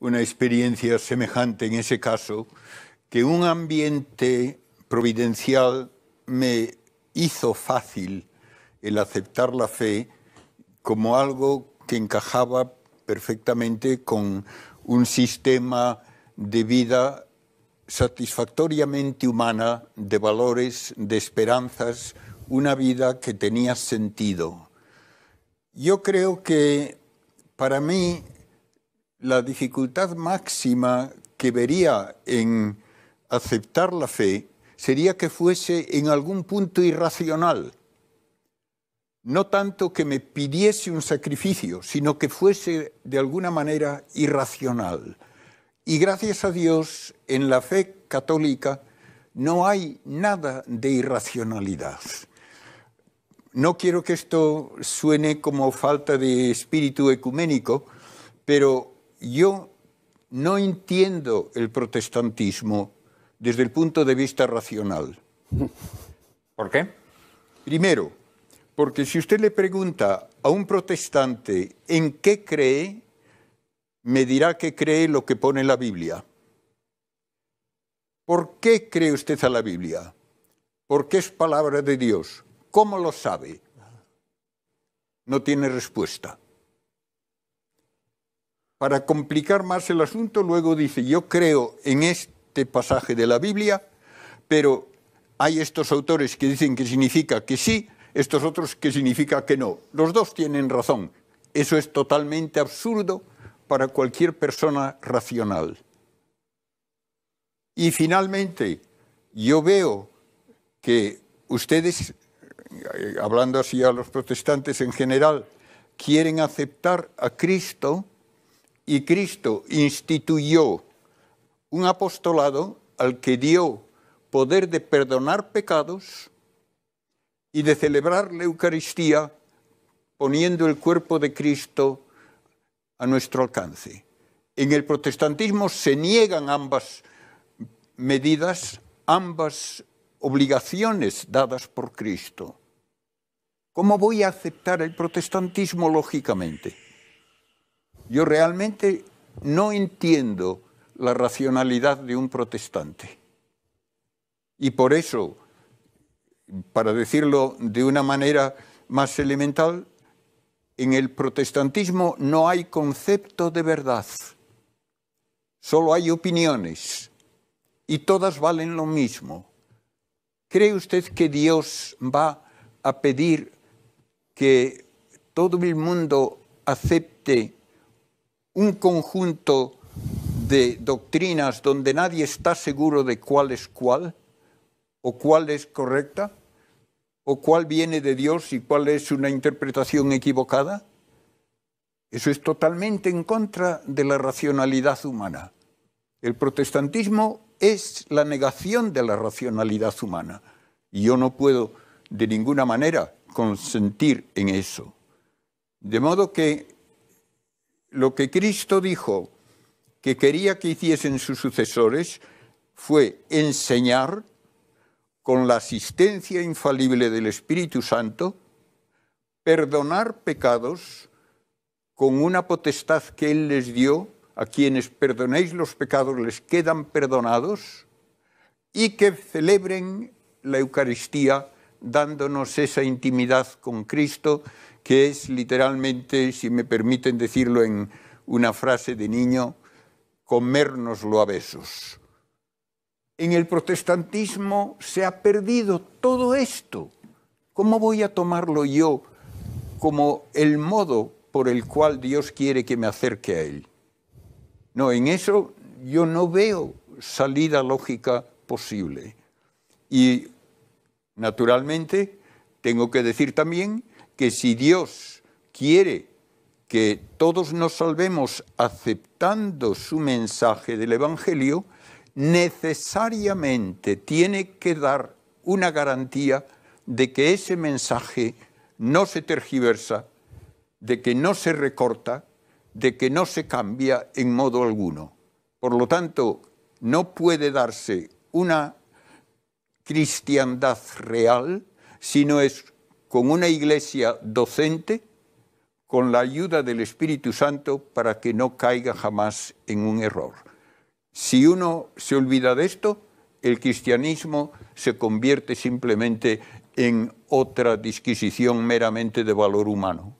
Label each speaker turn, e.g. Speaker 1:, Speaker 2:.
Speaker 1: una experiencia semejante en ese caso, que un ambiente providencial me hizo fácil el aceptar la fe como algo que encajaba perfectamente con un sistema de vida satisfactoriamente humana, de valores, de esperanzas, una vida que tenía sentido. Yo creo que para mí la dificultad máxima que vería en aceptar la fe sería que fuese en algún punto irracional, no tanto que me pidiese un sacrificio, sino que fuese de alguna manera irracional. Y gracias a Dios, en la fe católica no hay nada de irracionalidad. No quiero que esto suene como falta de espíritu ecuménico, pero yo no entiendo el protestantismo desde el punto de vista racional. ¿Por qué? Primero, porque si usted le pregunta a un protestante en qué cree, me dirá que cree lo que pone la Biblia. ¿Por qué cree usted a la Biblia? Porque es palabra de Dios. ¿Cómo lo sabe? No tiene respuesta. Para complicar más el asunto, luego dice, yo creo en este pasaje de la Biblia, pero hay estos autores que dicen que significa que sí, estos otros que significa que no. Los dos tienen razón. Eso es totalmente absurdo para cualquier persona racional. Y finalmente, yo veo que ustedes, eh, hablando así a los protestantes en general, quieren aceptar a Cristo y Cristo instituyó un apostolado al que dio poder de perdonar pecados y de celebrar la Eucaristía poniendo el cuerpo de Cristo a nuestro alcance. En el protestantismo se niegan ambas medidas, ambas obligaciones dadas por Cristo. ¿Cómo voy a aceptar el protestantismo lógicamente? Yo realmente no entiendo la racionalidad de un protestante. Y por eso, para decirlo de una manera más elemental, en el protestantismo no hay concepto de verdad, solo hay opiniones y todas valen lo mismo. ¿Cree usted que Dios va a pedir que todo el mundo acepte un conjunto de doctrinas donde nadie está seguro de cuál es cuál, o cuál es correcta, o cuál viene de Dios y cuál es una interpretación equivocada. Eso es totalmente en contra de la racionalidad humana. El protestantismo es la negación de la racionalidad humana. Y yo no puedo de ninguna manera consentir en eso. De modo que lo que Cristo dijo que quería que hiciesen sus sucesores fue enseñar con la asistencia infalible del Espíritu Santo, perdonar pecados con una potestad que Él les dio, a quienes perdonéis los pecados les quedan perdonados, y que celebren la Eucaristía dándonos esa intimidad con Cristo, que es literalmente, si me permiten decirlo en una frase de niño, comérnoslo a besos. En el protestantismo se ha perdido todo esto. ¿Cómo voy a tomarlo yo como el modo por el cual Dios quiere que me acerque a Él? No, en eso yo no veo salida lógica posible. Y Naturalmente, tengo que decir también que si Dios quiere que todos nos salvemos aceptando su mensaje del Evangelio, necesariamente tiene que dar una garantía de que ese mensaje no se tergiversa, de que no se recorta, de que no se cambia en modo alguno. Por lo tanto, no puede darse una cristiandad real, sino es con una iglesia docente, con la ayuda del Espíritu Santo para que no caiga jamás en un error. Si uno se olvida de esto, el cristianismo se convierte simplemente en otra disquisición meramente de valor humano.